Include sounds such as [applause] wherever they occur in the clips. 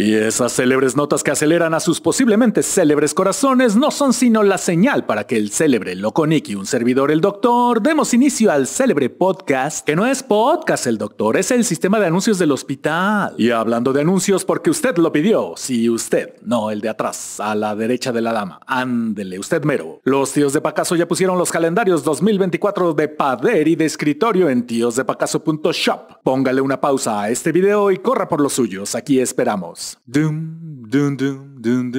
Y esas célebres notas que aceleran a sus posiblemente célebres corazones no son sino la señal para que el célebre loco Nick y un servidor el doctor demos inicio al célebre podcast, que no es podcast el doctor, es el sistema de anuncios del hospital. Y hablando de anuncios porque usted lo pidió, si usted, no el de atrás, a la derecha de la dama, ándele usted mero. Los tíos de Pacaso ya pusieron los calendarios 2024 de Pader y de escritorio en tíosdepacaso.shop. Póngale una pausa a este video y corra por los suyos, aquí esperamos. drums. Doom, doom, doom, doom,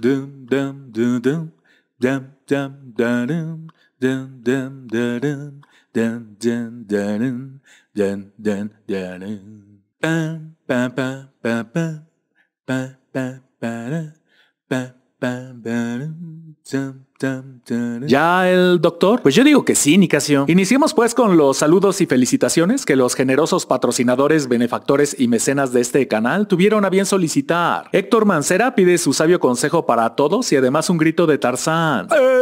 doom, doom, dum, doom, doom, dum, dum, da, doom, dum, dum, da, doom, dun, dun, da, doom, dun, dun, da, doom. Bam, bam, bam, bam, bam, bam, bam, bam, bam, bam, bam, bam. ¿Ya el doctor? Pues yo digo que sí, Nicasio. Iniciemos pues con los saludos y felicitaciones que los generosos patrocinadores, benefactores y mecenas de este canal tuvieron a bien solicitar. Héctor Mancera pide su sabio consejo para todos y además un grito de Tarzán. ¡Eh!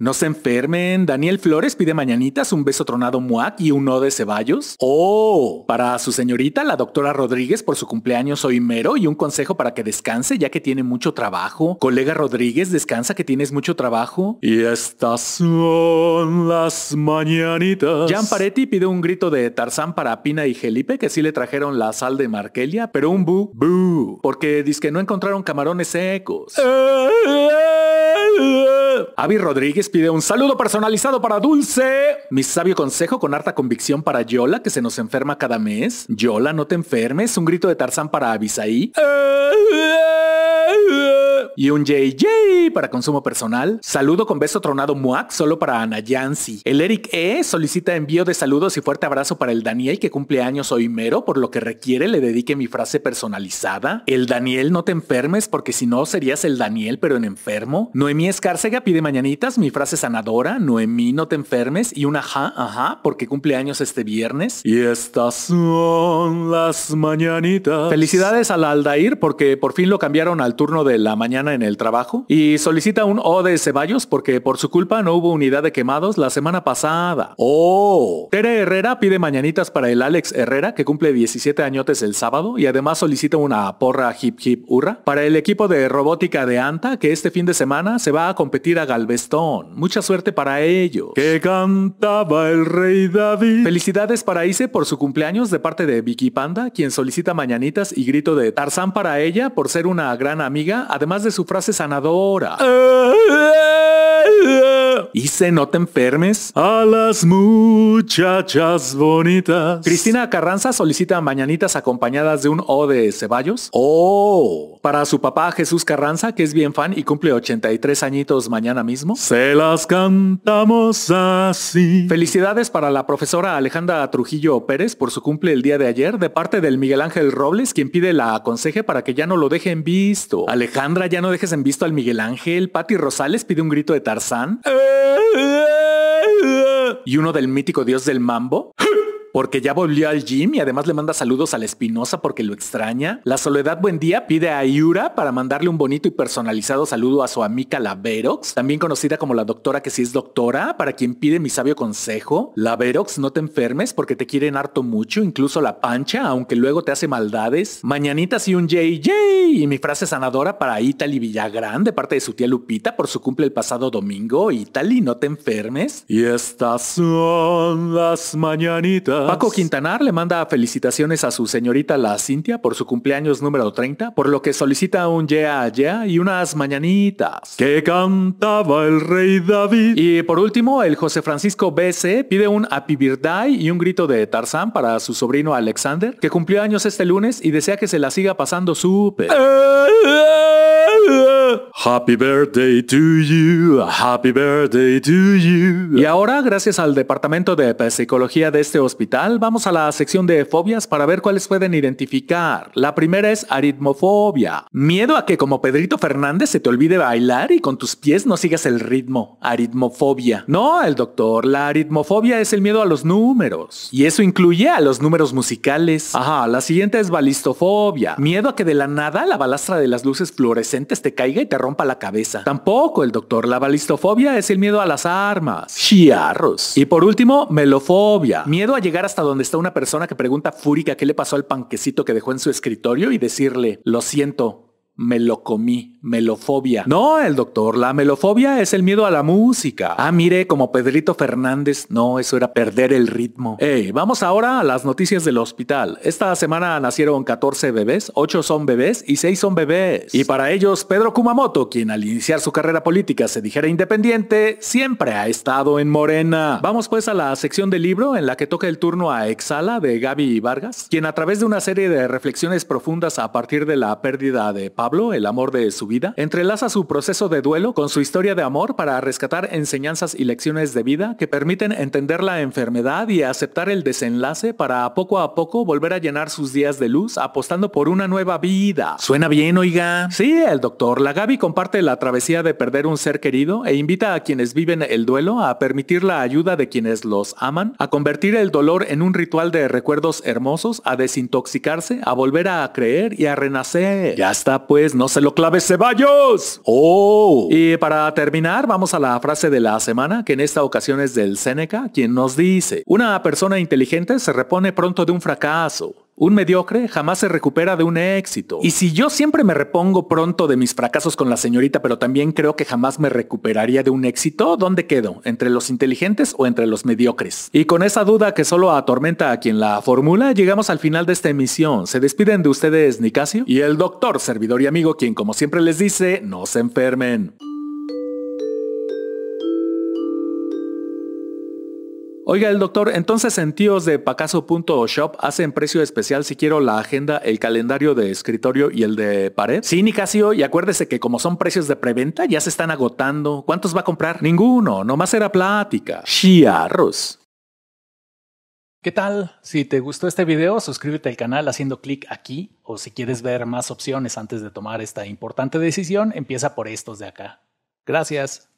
No se enfermen. Daniel Flores pide mañanitas, un beso tronado muac y un no de Ceballos. Oh, para su señorita, la doctora Rodríguez, por su cumpleaños hoy mero y un consejo para que descanse ya que tiene mucho trabajo. Colega Rodríguez, descansa que tienes mucho trabajo. Y estas son las mañanitas. Jan Paretti pide un grito de Tarzán para Pina y Gelipe, que sí le trajeron la sal de Markelia, pero un bu, bu, porque dice que no encontraron camarones secos. Eh, eh, eh. Avi Rodríguez pide un saludo personalizado para Dulce. Mi sabio consejo con harta convicción para Yola, que se nos enferma cada mes. Yola, no te enfermes. Un grito de Tarzán para Avisaí. Eh, y un JJ para consumo personal. Saludo con beso tronado muac solo para Ana Yancy. El Eric E solicita envío de saludos y fuerte abrazo para el Daniel que cumple años hoy mero, por lo que requiere le dedique mi frase personalizada. El Daniel no te enfermes porque si no serías el Daniel pero en enfermo. Noemí Escárcega pide mañanitas, mi frase sanadora. Noemí no te enfermes y una ajá, ajá, porque cumple años este viernes. Y estas son las mañanitas. Felicidades al Aldair porque por fin lo cambiaron al turno de la mañana en el trabajo y solicita un O de Ceballos porque por su culpa no hubo unidad de quemados la semana pasada. ¡Oh! Tere Herrera pide mañanitas para el Alex Herrera que cumple 17 añotes el sábado y además solicita una porra hip hip hurra para el equipo de robótica de Anta que este fin de semana se va a competir a Galvestón. Mucha suerte para ellos. Que cantaba el rey David. Felicidades para Ise por su cumpleaños de parte de Vicky Panda quien solicita mañanitas y grito de Tarzán para ella por ser una gran amiga además de su frase sanadora. ¡Eh! Dice, no te enfermes. A las muchachas bonitas. Cristina Carranza solicita mañanitas acompañadas de un O de Ceballos. Oh, para su papá Jesús Carranza, que es bien fan y cumple 83 añitos mañana mismo. Se las cantamos así. Felicidades para la profesora Alejandra Trujillo Pérez por su cumple el día de ayer de parte del Miguel Ángel Robles, quien pide la aconseje para que ya no lo dejen visto. Alejandra, ya no dejes en visto al Miguel Ángel. Patti Rosales pide un grito de Tarzán. ¡Eh! y uno del mítico dios del mambo. [laughs] porque ya volvió al gym y además le manda saludos a la Espinosa porque lo extraña. La Soledad buen día pide a Yura para mandarle un bonito y personalizado saludo a su amiga la Verox, también conocida como la doctora que sí es doctora, para quien pide mi sabio consejo. La Verox, no te enfermes porque te quieren harto mucho, incluso la pancha, aunque luego te hace maldades. Mañanitas y un JJ. Y mi frase sanadora para Italy Villagrán de parte de su tía Lupita por su cumple el pasado domingo. Italy, no te enfermes. Y estas son las mañanitas Paco Quintanar le manda felicitaciones a su señorita la Cintia por su cumpleaños número 30, por lo que solicita un yeah, yeah y unas mañanitas. Que cantaba el rey David. Y por último, el José Francisco BC pide un Happy Birthday y un grito de Tarzán para su sobrino Alexander, que cumplió años este lunes y desea que se la siga pasando súper. Eh, eh, eh. Happy birthday to you, happy birthday to you. Y ahora, gracias al departamento de psicología de este hospital, vamos a la sección de fobias para ver cuáles pueden identificar. La primera es aritmofobia. Miedo a que como Pedrito Fernández se te olvide bailar y con tus pies no sigas el ritmo. Aritmofobia. No, el doctor, la aritmofobia es el miedo a los números. Y eso incluye a los números musicales. Ajá, la siguiente es balistofobia. Miedo a que de la nada la balastra de las luces fluorescentes te caiga te rompa la cabeza. Tampoco el doctor. La balistofobia es el miedo a las armas. Chiarros. Y por último, melofobia. Miedo a llegar hasta donde está una persona que pregunta fúrica qué le pasó al panquecito que dejó en su escritorio y decirle, lo siento, me lo comí, melofobia. No, el doctor, la melofobia es el miedo a la música. Ah, mire, como Pedrito Fernández, no, eso era perder el ritmo. Hey, vamos ahora a las noticias del hospital. Esta semana nacieron 14 bebés, 8 son bebés y 6 son bebés. Y para ellos, Pedro Kumamoto, quien al iniciar su carrera política se dijera independiente, siempre ha estado en Morena. Vamos pues a la sección del libro en la que toca el turno a Exhala de Gaby Vargas, quien a través de una serie de reflexiones profundas a partir de la pérdida de Pablo el amor de su vida, entrelaza su proceso de duelo con su historia de amor para rescatar enseñanzas y lecciones de vida que permiten entender la enfermedad y aceptar el desenlace para poco a poco volver a llenar sus días de luz apostando por una nueva vida. Suena bien, oiga. Sí, el doctor La Gaby comparte la travesía de perder un ser querido e invita a quienes viven el duelo a permitir la ayuda de quienes los aman, a convertir el dolor en un ritual de recuerdos hermosos, a desintoxicarse, a volver a creer y a renacer. Ya está pues no se lo clave Ceballos. Oh. Y para terminar, vamos a la frase de la semana, que en esta ocasión es del Seneca, quien nos dice, una persona inteligente se repone pronto de un fracaso. Un mediocre jamás se recupera de un éxito. Y si yo siempre me repongo pronto de mis fracasos con la señorita, pero también creo que jamás me recuperaría de un éxito, ¿dónde quedo? ¿Entre los inteligentes o entre los mediocres? Y con esa duda que solo atormenta a quien la formula, llegamos al final de esta emisión. Se despiden de ustedes Nicasio y el doctor, servidor y amigo, quien como siempre les dice, no se enfermen. Oiga, el doctor, entonces en tíos de pacaso.shop hacen precio especial si quiero la agenda, el calendario de escritorio y el de pared. Sí, Nicasio, y acuérdese que como son precios de preventa, ya se están agotando. ¿Cuántos va a comprar? Ninguno, nomás era plática. Chiarros. ¿Qué tal? Si te gustó este video, suscríbete al canal haciendo clic aquí o si quieres ver más opciones antes de tomar esta importante decisión, empieza por estos de acá. Gracias.